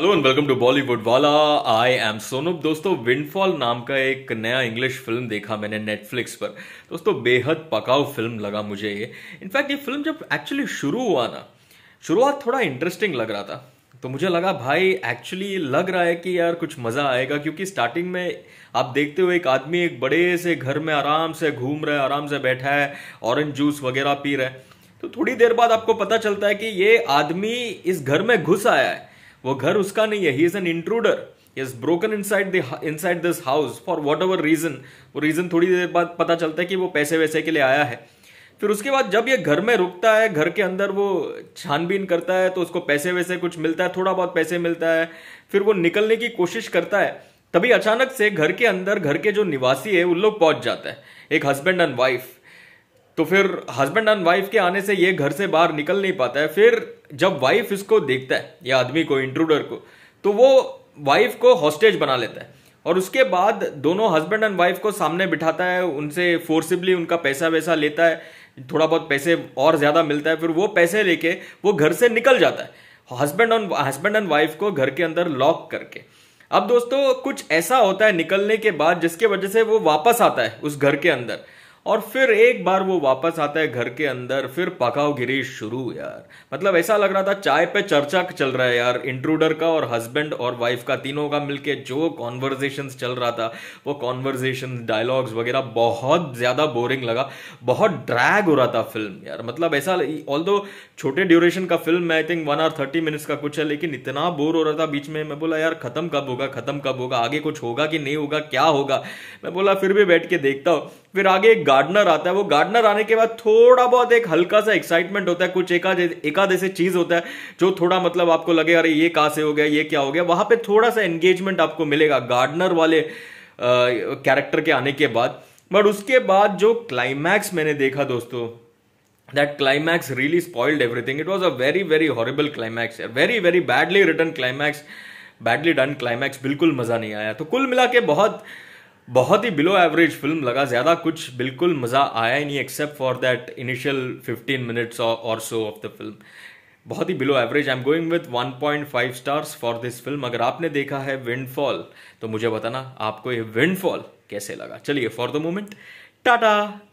hello and welcome to Bollywood Wala I M Sonu दोस्तों windfall नाम का एक नया इंग्लिश फिल्म देखा मैंने नेटफ्लिक्स पर दोस्तों बेहद पकाऊ फिल्म लगा मुझे ये इनफैक्ट ये फिल्म जब एक्चुअली शुरू हुआ ना शुरुआत थोड़ा इंटरेस्टिंग लग रहा था तो मुझे लगा भाई एक्चुअली लग रहा है कि यार कुछ मज़ा आएगा क्योंकि स्टार्टिंग में आप देखते हो एक आदमी एक बड़े से घर में आराम से घूम रहा है आराम से बैठा है ऑरेंज जूस वगैरह पी रहा है तो थोड़ी देर बाद आपको पता चलता है कि ये आदमी इस घर में घुस आया है वो घर उसका नहीं है he is an intruder is broken inside inside this house for whatever reason वो रीजन थोड़ी देर बाद पता चलता है कि वो पैसे वैसे के लिए आया है फिर उसके बाद जब ये घर में रुकता है घर के अंदर वो छानबीन करता है तो उसको पैसे वैसे कुछ मिलता है थोड़ा बहुत पैसे मिलता है फिर वो निकलने की कोशिश करता है तभी अचानक से घर के अंदर घर के जो निवासी है उन लोग पहुंच जाता है एक हस्बैंड एंड वाइफ तो फिर हस्बैंड एंड वाइफ के आने से ये घर से बाहर निकल नहीं पाता है फिर जब वाइफ इसको देखता है या आदमी को इंट्रूडर को तो वो वाइफ को हॉस्टेज बना लेता है और उसके बाद दोनों हस्बैंड एंड वाइफ को सामने बिठाता है उनसे फोर्सिबली उनका पैसा वैसा लेता है थोड़ा बहुत पैसे और ज़्यादा मिलता है फिर वो पैसे लेके वो घर से निकल जाता है हस्बैंड और हस्बैंड एंड वाइफ को घर के अंदर लॉक करके अब दोस्तों कुछ ऐसा होता है निकलने के बाद जिसके वजह से वो वापस आता है उस घर के अंदर और फिर एक बार वो वापस आता है घर के अंदर फिर पकाओ गिरी शुरू यार मतलब ऐसा लग रहा था चाय पे चर्चा चल रहा है यार इंट्रूडर का और हस्बैंड और वाइफ का तीनों का मिलके जो कॉन्वर्जेशन चल रहा था वो कॉन्वर्जेशन डायलॉग्स वगैरह बहुत ज़्यादा बोरिंग लगा बहुत ड्रैग हो रहा था फिल्म यार मतलब ऐसा ऑल छोटे ड्यूरेशन का film I think one or thirty minutes का कुछ है लेकिन इतना बोर हो रहा था बीच में मैं बोला यार खत्म कब होगा खत्म कब होगा आगे कुछ होगा कि नहीं होगा क्या होगा मैं बोला फिर भी बैठ के देखता हूँ फिर आगे एक गार्डनर आता है वो गार्डनर आने के बाद थोड़ा बहुत एक हल्का सा एक्साइटमेंट होता है कुछ एकाध एकाध ऐसे चीज होता है जो थोड़ा मतलब आपको लगे अरे ये कहाँ से हो गया ये क्या हो गया वहां पे थोड़ा सा एंगेजमेंट आपको मिलेगा गार्डनर वाले कैरेक्टर के आने के बाद बट उसके बाद जो क्लाइमैक्स मैंने देखा दोस्तों that climax really spoiled everything it was a very very horrible climax a very very badly written climax badly done climax बिल्कुल मज़ा नहीं आया तो कुल मिला के बहुत बहुत ही बिलो एवरेज फिल्म लगा ज़्यादा कुछ बिल्कुल मज़ा आया ही नहीं except for that initial fifteen minutes और सो ऑफ द फिल्म बहुत ही below average I am going with 1.5 stars for this film अगर आपने देखा है विंडफॉल तो मुझे बताना आपको ये विंडफॉल कैसे लगा चलिए फॉर द मोमेंट टाटा